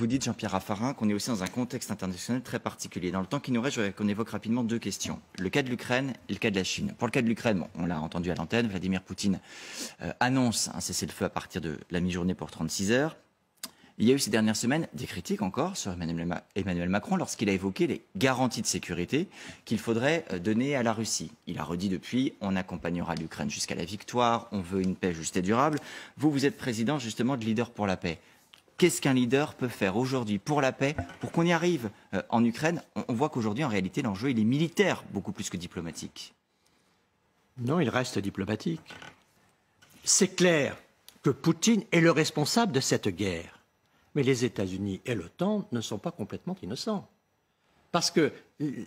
vous dites, Jean-Pierre Raffarin, qu'on est aussi dans un contexte international très particulier. Dans le temps qui nous reste, je voudrais qu'on évoque rapidement deux questions. Le cas de l'Ukraine et le cas de la Chine. Pour le cas de l'Ukraine, on l'a entendu à l'antenne, Vladimir Poutine euh, annonce un cessez-le-feu à partir de la mi-journée pour 36 heures. Il y a eu ces dernières semaines des critiques encore sur Emmanuel Macron lorsqu'il a évoqué les garanties de sécurité qu'il faudrait euh, donner à la Russie. Il a redit depuis on accompagnera l'Ukraine jusqu'à la victoire, on veut une paix juste et durable. Vous, vous êtes président justement de Leader pour la paix. Qu'est-ce qu'un leader peut faire aujourd'hui pour la paix, pour qu'on y arrive euh, en Ukraine on, on voit qu'aujourd'hui, en réalité, l'enjeu, il est militaire, beaucoup plus que diplomatique. Non, il reste diplomatique. C'est clair que Poutine est le responsable de cette guerre. Mais les États-Unis et l'OTAN ne sont pas complètement innocents. Parce que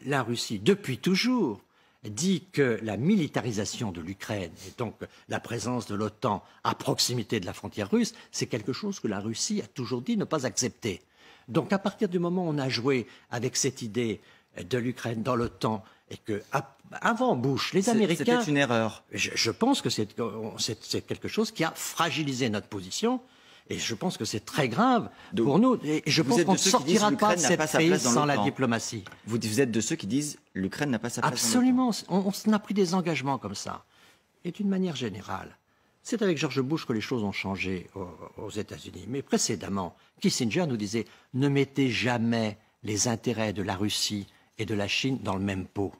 la Russie, depuis toujours, dit que la militarisation de l'Ukraine et donc la présence de l'OTAN à proximité de la frontière russe, c'est quelque chose que la Russie a toujours dit ne pas accepter. Donc à partir du moment où on a joué avec cette idée de l'Ukraine dans l'OTAN et que avant Bush, les Américains, c'était une erreur. je pense que c'est quelque chose qui a fragilisé notre position et je pense que c'est très grave pour nous. Et je pense qu'on ne sortira pas de cette crise sans la diplomatie. Vous, êtes de ceux qui disent l'Ukraine n'a pas sa place Absolument. on, on a pris des engagements comme ça. Et d'une manière générale, c'est avec George Bush que les choses ont changé aux États-Unis. Mais précédemment, Kissinger nous disait ne mettez jamais les intérêts de la Russie et de la Chine dans le même pot.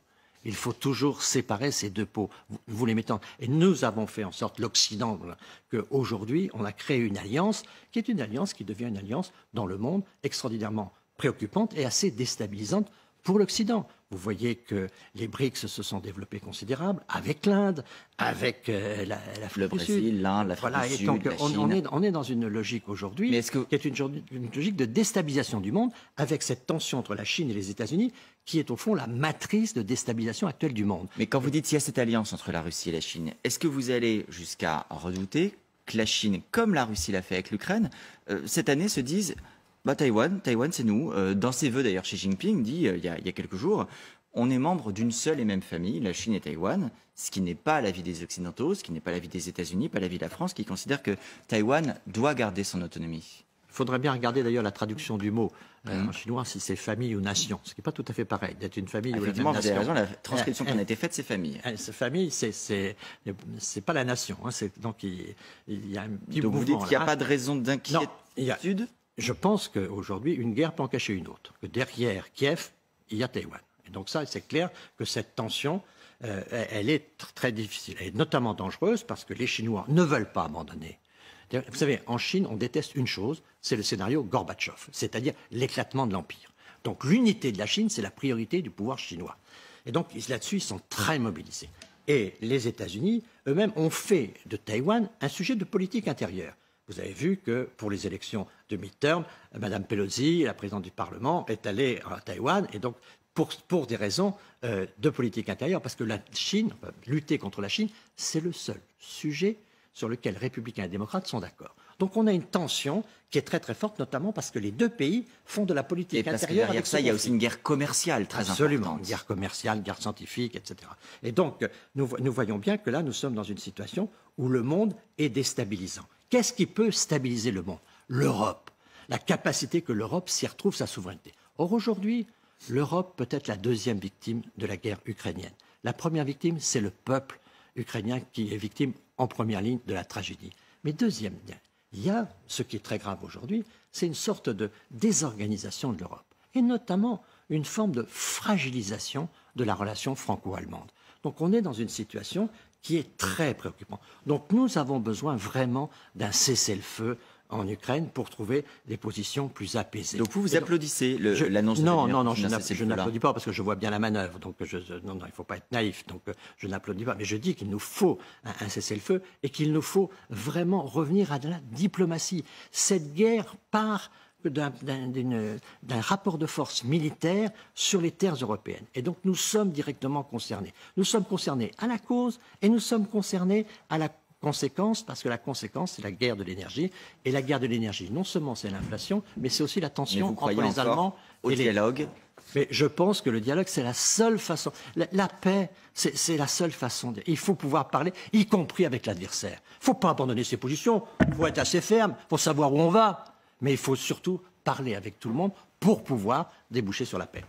Il faut toujours séparer ces deux pots, vous, les Et nous avons fait en sorte, l'Occident, qu'aujourd'hui, on a créé une alliance qui est une alliance qui devient une alliance dans le monde extraordinairement préoccupante et assez déstabilisante pour l'Occident, vous voyez que les BRICS se sont développés considérables avec l'Inde, avec euh, la, le Brésil, l'Inde, la on, Chine. On, est, on, est, dans une logique aujourd'hui qui est une, logique de déstabilisation du monde avec cette tension entre la Chine et les États-Unis qui est au fond la matrice de déstabilisation actuelle du monde. Mais quand vous dites qu'il y a cette alliance entre la Russie et la Chine, est-ce que vous allez jusqu'à redouter que la Chine, comme la Russie l'a fait avec l'Ukraine, euh, cette année se dise bah, Taïwan, c'est nous. Euh, dans ses voeux d'ailleurs, Xi Jinping dit euh, il, y a, quelques jours, on est membre d'une seule et même famille, la Chine et Taïwan, ce qui n'est pas l'avis des Occidentaux, ce qui n'est pas l'avis des États-Unis, pas l'avis de la France, qui considère que Taïwan doit garder son autonomie. Il faudrait bien regarder d'ailleurs la traduction du mot euh, hein en chinois, si c'est famille ou nation, ce qui n'est pas tout à fait pareil, d'être une famille ou la même raison, la transcription eh, qui eh. a été faite, c'est famille. Eh, famille, c'est pas la nation. Hein, donc il, y a un Donc vous dites qu'il n'y a pas de raison d'inquiétude je pense qu'aujourd'hui, une guerre peut en cacher une autre. Que derrière Kiev, il y a Taïwan. Et donc ça, c'est clair que cette tension, euh, elle est très difficile. Elle est notamment dangereuse parce que les Chinois ne veulent pas abandonner. Vous savez, en Chine, on déteste une chose, c'est le scénario Gorbatchev, c'est-à-dire l'éclatement de l'Empire. Donc l'unité de la Chine, c'est la priorité du pouvoir chinois. Et donc là-dessus, ils sont très mobilisés. Et les États-Unis, eux-mêmes, ont fait de Taïwan un sujet de politique intérieure. Vous avez vu que pour les élections de midterm, term Mme Pelosi, la présidente du Parlement, est allée à Taïwan et donc pour, des raisons euh, de politique intérieure, parce que la Chine, lutter contre la Chine, c'est le seul sujet sur lequel républicains et démocrates sont d'accord. Donc on a une tension qui est très très forte, notamment parce que les deux pays font de la politique intérieure. Que derrière ça, il y a aussi une guerre commerciale très importante. Absolument, guerre commerciale, guerre scientifique, etc. Et donc nous voyons bien que là, nous sommes dans une situation où le monde est déstabilisant. Qu'est-ce qui peut stabiliser le monde L'Europe. La capacité que l'Europe s'y retrouve sa souveraineté. Or, aujourd'hui, l'Europe peut être la deuxième victime de la guerre ukrainienne. La première victime, c'est le peuple ukrainien qui est victime en première ligne de la tragédie. Mais deuxième il y a ce qui est très grave aujourd'hui, c'est une sorte de désorganisation de l'Europe, et notamment une forme de fragilisation de la relation franco-allemande. Donc on est dans une situation qui est très préoccupante. Donc nous avons besoin vraiment d'un cessez-le-feu en Ukraine pour trouver des positions plus apaisées. Donc vous vous applaudissez l'annonce de Non, non, non, je n'applaudis pas parce que je vois bien la manœuvre. Donc non, il ne faut pas être naïf. Donc euh, je n'applaudis pas. Mais je dis qu'il nous faut un, cessez-le-feu et qu'il nous faut vraiment revenir à la diplomatie. Cette guerre part d'un rapport de force militaire sur les terres européennes. Et donc nous sommes directement concernés. Nous sommes concernés à la cause et nous sommes concernés à la conséquence, parce que la conséquence, c'est la guerre de l'énergie. Et la guerre de l'énergie, non seulement c'est l'inflation, mais c'est aussi la tension entre les Allemands et le dialogue. Mais je pense que le dialogue, c'est la seule façon. La, paix, c'est la seule façon. Il faut pouvoir parler, y compris avec l'adversaire. Il ne faut pas abandonner ses positions. Il faut être assez ferme. Il faut savoir où on va. Mais il faut surtout parler avec tout le monde pour pouvoir déboucher sur la paix.